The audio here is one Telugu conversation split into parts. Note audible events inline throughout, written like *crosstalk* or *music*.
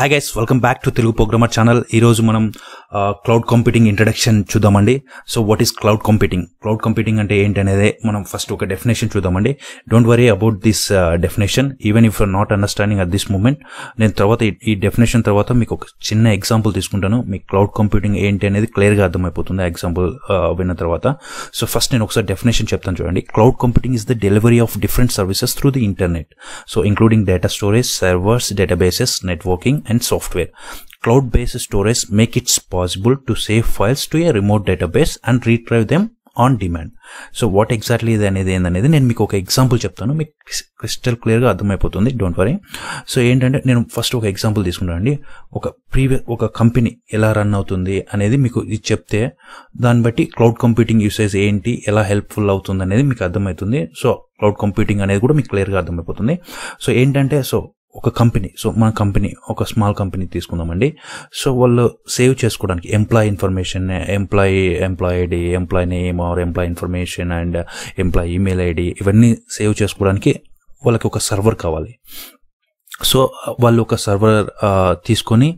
High guys welcome back to Telugu programmer channel ఈరోజు మనం క్లౌడ్ కంప్యూటింగ్ ఇంట్రడక్షన్ చూద్దామండి so what is cloud computing cloud computing అంటే ఏంటనేది మనం ఫస్ట్ ఒక డెఫినేషన్ చూద్దామండి don't worry about this definition even if not understanding at this moment నేను తర్వాత ఈ డెఫినేషన్ తర్వాత మీకు ఒక చిన్న ఎగ్జాంపుల్ తీసుకుంటాను మీకు క్లౌడ్ కంప్యూటింగ్ ఏంటి అనేది క్లియర్గా అర్థమైపోతుంది ఎగ్జాంపుల్ విన్న తర్వాత సో ఫస్ట్ నేను ఒకసారి డెఫినేషన్ చెప్తాను చూడండి cloud computing is the delivery of different services through the internet so including data storage servers databases networking and software. Cloud-based storage make it possible to save files to a remote database and retrieve them on demand so what exactly ఇది అనేది ఏందనేది నేను మీకు ఒక ఎగ్జాంపుల్ చెప్తాను మీకు క్రిస్టల్ క్లియర్గా అర్థమైపోతుంది డోంట్ వరీ సో ఏంటంటే నేను ఫస్ట్ ఒక ఎగ్జాంపుల్ తీసుకుంటానండి ఒక ప్రీవియస్ ఒక కంపెనీ ఎలా రన్ అవుతుంది అనేది మీకు ఇది చెప్తే దాన్ని బట్టి క్లౌడ్ కంప్యూటింగ్ యూసేజ్ ఏంటి ఎలా హెల్ప్ఫుల్ అవుతుంది అనేది మీకు అర్థమవుతుంది సో క్లౌడ్ కంప్యూటింగ్ అనేది కూడా మీకు క్లియర్గా అర్థమైపోతుంది సో ఏంటంటే సో ఒక కంపెనీ సో మన కంపెనీ ఒక స్మాల్ కంపెనీ తీసుకుందామండి సో వాళ్ళు సేవ్ చేసుకోవడానికి employee information employee employee ID employee name or employee information and employee email ID ఇవన్నీ సేవ్ చేసుకోవడానికి వాళ్ళకి ఒక సర్వర్ కావాలి సో వాళ్ళు ఒక సర్వర్ తీసుకొని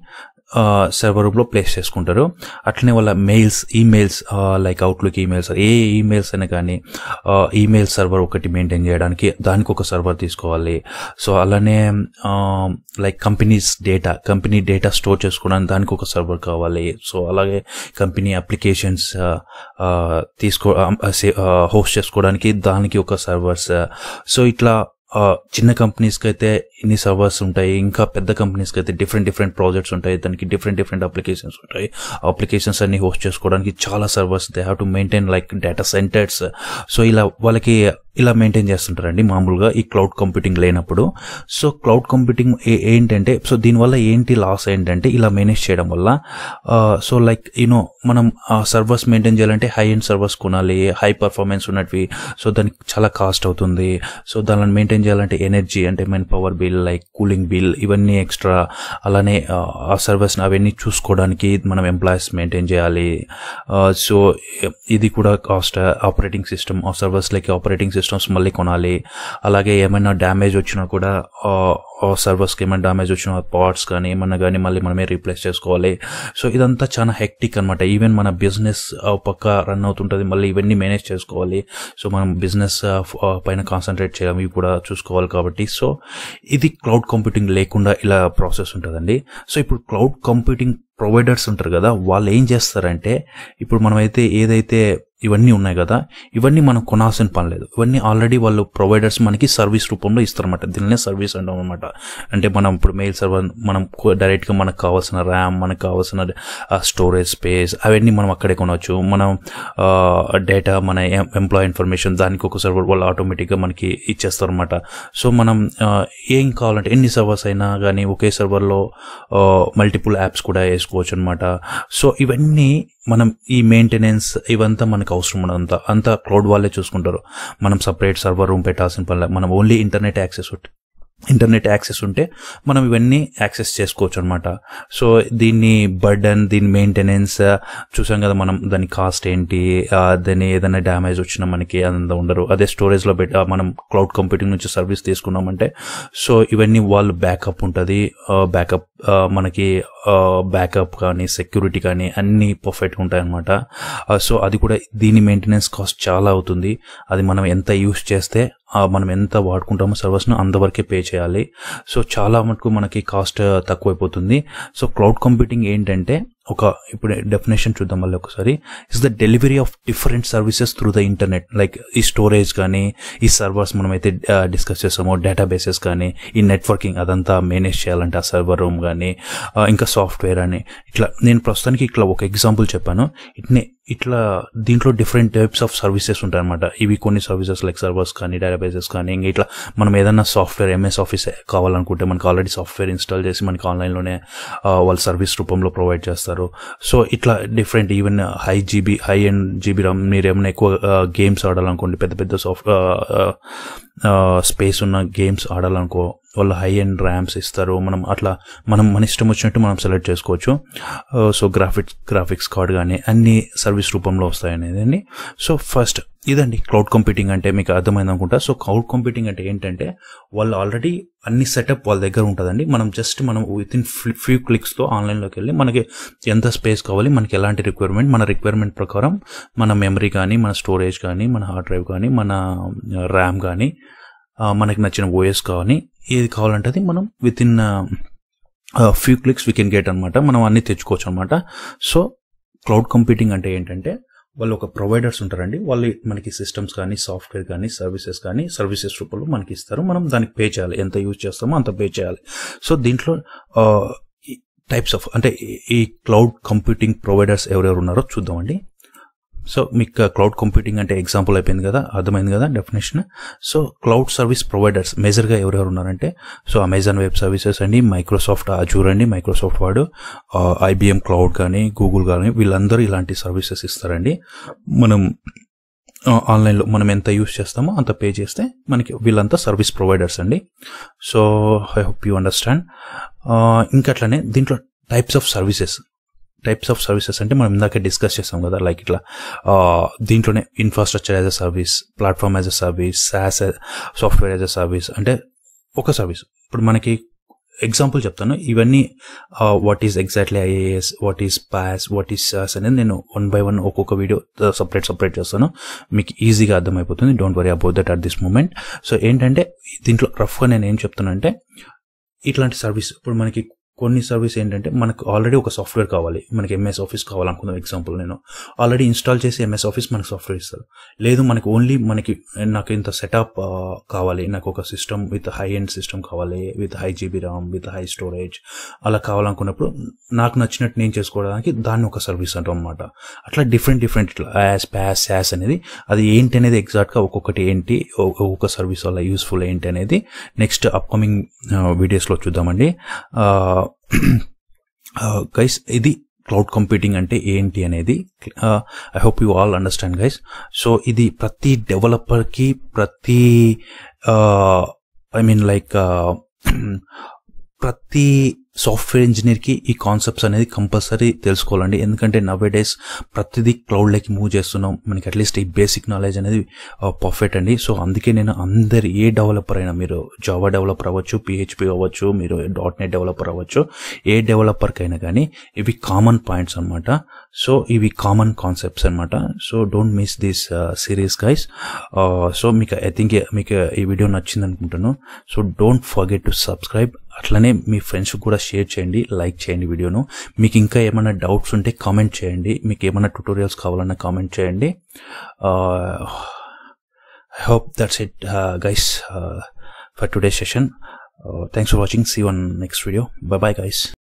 సర్వర్ రూమ్లో ప్లేస్ చేసుకుంటారు అట్లనే వాళ్ళ mails emails like Outlook emails ఏ ఈమెయిల్స్ అయినా కానీ ఈమెయిల్ సర్వర్ ఒకటి మెయింటైన్ చేయడానికి దానికి ఒక సర్వర్ తీసుకోవాలి సో అలానే like companies data company data store చేసుకోవడానికి దానికి ఒక సర్వర్ కావాలి సో అలాగే కంపెనీ అప్లికేషన్స్ తీసుకో హోస్ట్ చేసుకోవడానికి దానికి ఒక సర్వర్స్ సో ఇట్లా చిన్న కంపెనీస్కి అయితే ఇన్ని సర్వర్స్ ఉంటాయి ఇంకా పెద్ద కంపెనీస్కి అయితే డిఫరెంట్ డిఫరెంట్ ప్రాజెక్ట్స్ ఉంటాయి దానికి డిఫరెంట్ డిఫరెంట్ అప్లికేషన్స్ ఉంటాయి అప్లికేషన్స్ అన్ని హోస్ట్ చేసుకోవడానికి చాలా servers they have to maintain like data centres so ఇలా వాళ్ళకి ఇలా మెయింటైన్ చేస్తుంటారండి మామూలుగా ఈ క్లౌడ్ కంప్యూటింగ్ లేనప్పుడు సో క్లౌడ్ కంప్యూటింగ్ ఏంటంటే సో దీనివల్ల ఏంటి లాస్ ఏంటంటే ఇలా మేనేజ్ చేయడం వల్ల సో లైక్ యూనో మనం ఆ సర్వర్స్ మెయింటైన్ చేయాలంటే హై ఎండ్ సర్వర్స్ కొనాలి హై పర్ఫార్మెన్స్ ఉన్నట్వి సో దానికి చాలా కాస్ట్ అవుతుంది సో దానిని మెయింటైన్ మెయింటైన్ చేయాలంటే ఎనర్జీ అంటే main power bill like cooling bill ఇవన్నీ ఎక్స్ట్రా అలానే ఆ సర్వీస్ని అవన్నీ చూసుకోవడానికి మనం ఎంప్లాయీస్ మెయింటైన్ చేయాలి సో ఇది కూడా కాస్ట్ ఆపరేటింగ్ సిస్టమ్ ఆ సర్వర్స్ లైక్ ఆపరేటింగ్ సిస్టమ్స్ మళ్ళీ కొనాలి అలాగే ఏమైనా డ్యామేజ్ వచ్చినా కూడా సర్వర్స్కి ఏమైనా డామేజ్ వచ్చిన పార్ట్స్ కానీ ఏమన్నా కానీ మళ్ళీ మనమే రీప్లేస్ చేసుకోవాలి సో ఇదంతా చాలా హెక్టిక్ అనమాట ఈవెన్ మన బిజినెస్ పక్క రన్ అవుతుంటుంది మళ్ళీ ఇవన్నీ మేనేజ్ చేసుకోవాలి సో మనం బిజినెస్ పైన కాన్సన్ట్రేట్ చేయడం ఇవి కూడా చూసుకోవాలి కాబట్టి సో ఇది క్లౌడ్ కంప్యూటింగ్ లేకుండా ఇలా ప్రాసెస్ ఉంటుందండి సో ఇప్పుడు క్లౌడ్ కంప్యూటింగ్ ప్రొవైడర్స్ ఉంటారు కదా వాళ్ళు ఏం చేస్తారంటే ఇప్పుడు మనమైతే ఏదైతే ఇవన్నీ ఉన్నాయి కదా ఇవన్నీ మనం కొనాల్సిన పని లేదు ఇవన్నీ ఆల్రెడీ వాళ్ళు ప్రొవైడర్స్ మనకి సర్వీస్ రూపంలో ఇస్తారన్నమాట దీనినే సర్వీస్ అంటాం అనమాట అంటే మనం ఇప్పుడు మెయిల్ సర్వర్ మనం డైరెక్ట్గా మనకు కావాల్సిన ర్యామ్ మనకు కావాల్సిన స్టోరేజ్ స్పేస్ అవన్నీ మనం అక్కడే కొనవచ్చు మనం డేటా మన ఎంప్లాయ్ ఇన్ఫర్మేషన్ దానికి ఒక సర్వర్ వాళ్ళు ఆటోమేటిక్గా మనకి అనమాట సో మనం ఏం కావాలంటే ఎన్ని సర్వర్స్ అయినా కానీ ఒకే సర్వర్లో మల్టిపుల్ యాప్స్ కూడా చేసుకోవచ్చు అనమాట సో ఇవన్నీ మనం ఈ మెయింటెనెన్స్ ఇవంతా మనకు అవసరం అంత అంతా క్లౌడ్ వాళ్ళే చూసుకుంటారు మనం సపరేట్ సర్వర్ రూమ్ పెట్టాల్సిన పనిలే మనం only internet access internet access ఉంటే మనం ఇవన్నీ యాక్సెస్ చేసుకోవచ్చు అనమాట సో దీన్ని బర్డన్ దీని మెయింటెనెన్స్ చూసాం కదా మనం దాని కాస్ట్ ఏంటి దాన్ని ఏదైనా డ్యామేజ్ వచ్చినా మనకి అదంతా ఉండరు అదే స్టోరేజ్లో పెట్ట మనం క్లౌడ్ కంప్యూటింగ్ నుంచి సర్వీస్ తీసుకున్నామంటే సో ఇవన్నీ వాళ్ళు బ్యాకప్ ఉంటుంది బ్యాకప్ మనకి బ్యాకప్ కానీ సెక్యూరిటీ కానీ అన్నీ పర్ఫెక్ట్గా ఉంటాయన్నమాట సో అది కూడా దీని మెయింటెనెన్స్ కాస్ట్ చాలా అవుతుంది అది మనం ఎంత యూస్ చేస్తే మనం ఎంత వాడుకుంటామో సర్వర్స్ను అంతవరకే పే చేయాలి సో చాలా మటుకు మనకి కాస్ట్ తక్కువైపోతుంది సో క్లౌడ్ కంప్యూటింగ్ ఏంటంటే ఒక ఇప్పుడు డెఫినేషన్ చూద్దాం మళ్ళీ ఒకసారి is the delivery of different services through the internet like ఈ స్టోరేజ్ కానీ ఈ సర్వర్స్ మనమైతే డిస్కస్ చేస్తామో డేటాబేసెస్ కానీ ఈ నెట్వర్కింగ్ అదంతా మేనేజ్ చేయాలంటే ఆ సర్వర్ రూమ్ కానీ ఇంకా సాఫ్ట్వేర్ అని ఇట్లా నేను ప్రస్తుతానికి ఇట్లా ఒక ఎగ్జాంపుల్ చెప్పాను ఇట్నే ఇట్లా దీంట్లో డిఫరెంట్ టైప్స్ ఆఫ్ సర్వీసెస్ ఉంటాయి అనమాట ఇవి కొన్ని సర్వీసెస్ లైక్ సర్వర్స్ కానీ డేటాబేసెస్ కానీ ఇంకా ఇట్లా మనం ఏదైనా సాఫ్ట్వేర్ ఎంఎస్ ఆఫీస్ కావాలనుకుంటే మనకి ఆల్రెడీ సాఫ్ట్వేర్ ఇన్స్టాల్ చేసి మనకి ఆన్లైన్లోనే వాళ్ళ సర్వీస్ రూపంలో ప్రొవైడ్ చేస్తారు సో ఇట్లా different even high GB high and GB RAM మీరు ఏమైనా ఎక్కువ గేమ్స్ ఆడాలనుకోండి పెద్ద పెద్ద సాఫ్ట్ స్పేస్ ఉన్న గేమ్స్ ఆడాలనుకో వాళ్ళు హై అండ్ ర్యామ్స్ ఇస్తారు మనం అట్లా మనం మన ఇష్టం వచ్చినట్టు మనం సెలెక్ట్ చేసుకోవచ్చు సో గ్రాఫిక్స్ గ్రాఫిక్స్ కార్డ్ కానీ అన్ని సర్వీస్ రూపంలో వస్తాయి అనేది సో ఫస్ట్ ఇదండి క్లౌడ్ కంప్యూటింగ్ అంటే మీకు అర్థమైంది అనుకుంటా సో క్లౌడ్ కంప్యూటింగ్ అంటే ఏంటంటే వాళ్ళు ఆల్రెడీ అన్ని సెటప్ వాళ్ళ దగ్గర ఉంటుందండి మనం జస్ట్ మనం విత్ ఇన్ ఫ్యూ క్లిక్స్తో ఆన్లైన్లోకి వెళ్ళి మనకి ఎంత స్పేస్ కావాలి మనకి ఎలాంటి రిక్వైర్మెంట్ మన రిక్వైర్మెంట్ ప్రకారం మన మెమరీ కానీ మన స్టోరేజ్ కానీ మన హార్డ్ డ్రైవ్ కానీ మన ర్యామ్ uh, కానీ uh, మనకి నచ్చిన ఓఎస్ కానీ ఏది కావాలంటే అది మనం with in few clicks we can get అనమాట మనం అన్ని తెచ్చుకోవచ్చు అనమాట సో క్లౌడ్ కంప్యూటింగ్ అంటే ఏంటంటే వాళ్ళు ఒక ప్రొవైడర్స్ ఉంటారండి వాళ్ళు మనకి సిస్టమ్స్ కానీ సాఫ్ట్వేర్ కానీ సర్వీసెస్ కానీ సర్వీసెస్ రూపంలో మనకి ఇస్తారు మనం దానికి పే చేయాలి ఎంత యూజ్ చేస్తామో అంత పే చేయాలి సో దీంట్లో టైప్స్ uh, ఆఫ్ అంటే ఈ క్లౌడ్ కంప్యూటింగ్ ప్రొవైడర్స్ ఎవరెవరు ఉన్నారో చూద్దామండి సో మీకు క్లౌడ్ కంప్యూటింగ్ అంటే ఎగ్జాంపుల్ అయిపోయింది కదా అర్థమైంది కదా definition so cloud service providers మేజర్గా ఎవరెవరు ఉన్నారంటే సో అమెజాన్ వెబ్ సర్వీసెస్ అండి మైక్రోసాఫ్ట్ అజూర్ అండి మైక్రోసాఫ్ట్ వాడు ఐబిఎం క్లౌడ్ కానీ గూగుల్ కానీ వీళ్ళందరూ ఇలాంటి సర్వీసెస్ ఇస్తారండి మనం ఆన్లైన్లో మనం ఎంత యూస్ చేస్తామో అంత పే చేస్తే మనకి వీళ్ళంతా సర్వీస్ ప్రొవైడర్స్ అండి so I hope you understand ఇంకా అట్లనే దీంట్లో types of services types of services అంటే మనం ఇందాక డిస్కస్ చేస్తాం కదా లైక్ ఇట్లా దీంట్లోనే infrastructure as a service platform as a service SaaS software as a service అంటే ఒక సర్వీస్ ఇప్పుడు మనకి ఎగ్జాంపుల్ చెప్తాను ఇవన్నీ what is exactly IaaS what is PaaS what is SaaS అనేది నేను వన్ బై వన్ ఒక్కొక్క వీడియో సపరేట్ సపరేట్ చేస్తాను మీకు ఈజీగా అర్థమైపోతుంది don't worry about that at this moment so ఏంటంటే దీంట్లో రఫ్గా నేను ఏం చెప్తానంటే ఇట్లాంటి సర్వీస్ ఇప్పుడు మనకి కొన్ని సర్వీస్ ఏంటంటే మనకు ఆల్రెడీ ఒక సాఫ్ట్వేర్ కావాలి మనకి ఎంఎస్ ఆఫీస్ కావాలనుకుందాం ఎగ్జాంపుల్ నేను ఆల్రెడీ ఇన్స్టాల్ చేసి ఎంఎస్ ఆఫీస్ మనకు సాఫ్ట్వేర్ ఇస్తారు లేదు మనకి ఓన్లీ మనకి నాకు ఇంత సెటప్ కావాలి నాకు ఒక system with high end system కావాలి with high GB RAM with high storage అలా కావాలనుకున్నప్పుడు నాకు నచ్చినట్టు నేను చేసుకోవడానికి దాన్ని ఒక సర్వీస్ అంటాం అనమాట అట్లా డిఫరెంట్ డిఫరెంట్ ఇట్లా యాస్ ప్యాస్ యాస్ అనేది అది ఏంటి అనేది ఎగ్జాక్ట్గా ఒక్కొక్కటి ఏంటి ఒక్కొక్క సర్వీస్ వల్ల యూస్ఫుల్ ఏంటి అనేది నెక్స్ట్ అప్కమింగ్ వీడియోస్లో చూద్దామండి గైస్ *clears throat* uh, ఇది క్లౌడ్ కంప్యూటింగ్ అంటే ఏంటి అనేది I hope you all understand guys so ఇది ప్రతి డెవలపర్కి ప్రతి ఐ మీన్ లైక్ ప్రతి సాఫ్ట్వేర్ ఇంజనీర్కి ఈ కాన్సెప్ట్స్ అనేది కంపల్సరీ తెలుసుకోవాలండి ఎందుకంటే నవే డేస్ ప్రతిదీ క్లౌడ్లోకి మూవ్ చేస్తున్నాం మనకి అట్లీస్ట్ ఈ బేసిక్ నాలెడ్జ్ అనేది పర్ఫెక్ట్ అండి సో అందుకే నేను అందరు ఏ డెవలపర్ అయినా మీరు జావా డెవలపర్ అవ్వచ్చు పిహెచ్పి అవ్వచ్చు మీరు డాట్ నెట్ డెవలపర్ అవ్వచ్చు ఏ డెవలపర్కి అయినా కానీ ఇవి కామన్ పాయింట్స్ అనమాట సో ఇవి కామన్ కాన్సెప్ట్స్ అనమాట so don't miss this series guys so మీకు ఐ థింక్ మీకు ఈ వీడియో నచ్చింది అనుకుంటున్నాను so don't forget to subscribe అట్లనే మీ ఫ్రెండ్స్ కూడా షేర్ చేయండి లైక్ చేయండి వీడియోను మీకు ఇంకా ఏమైనా డౌట్స్ ఉంటే కామెంట్ చేయండి మీకు ఏమైనా ట్యూటోరియల్స్ కావాలన్నా కామెంట్ చేయండి I hope that's it guys for today session thanks for watching see one next video bye bye guys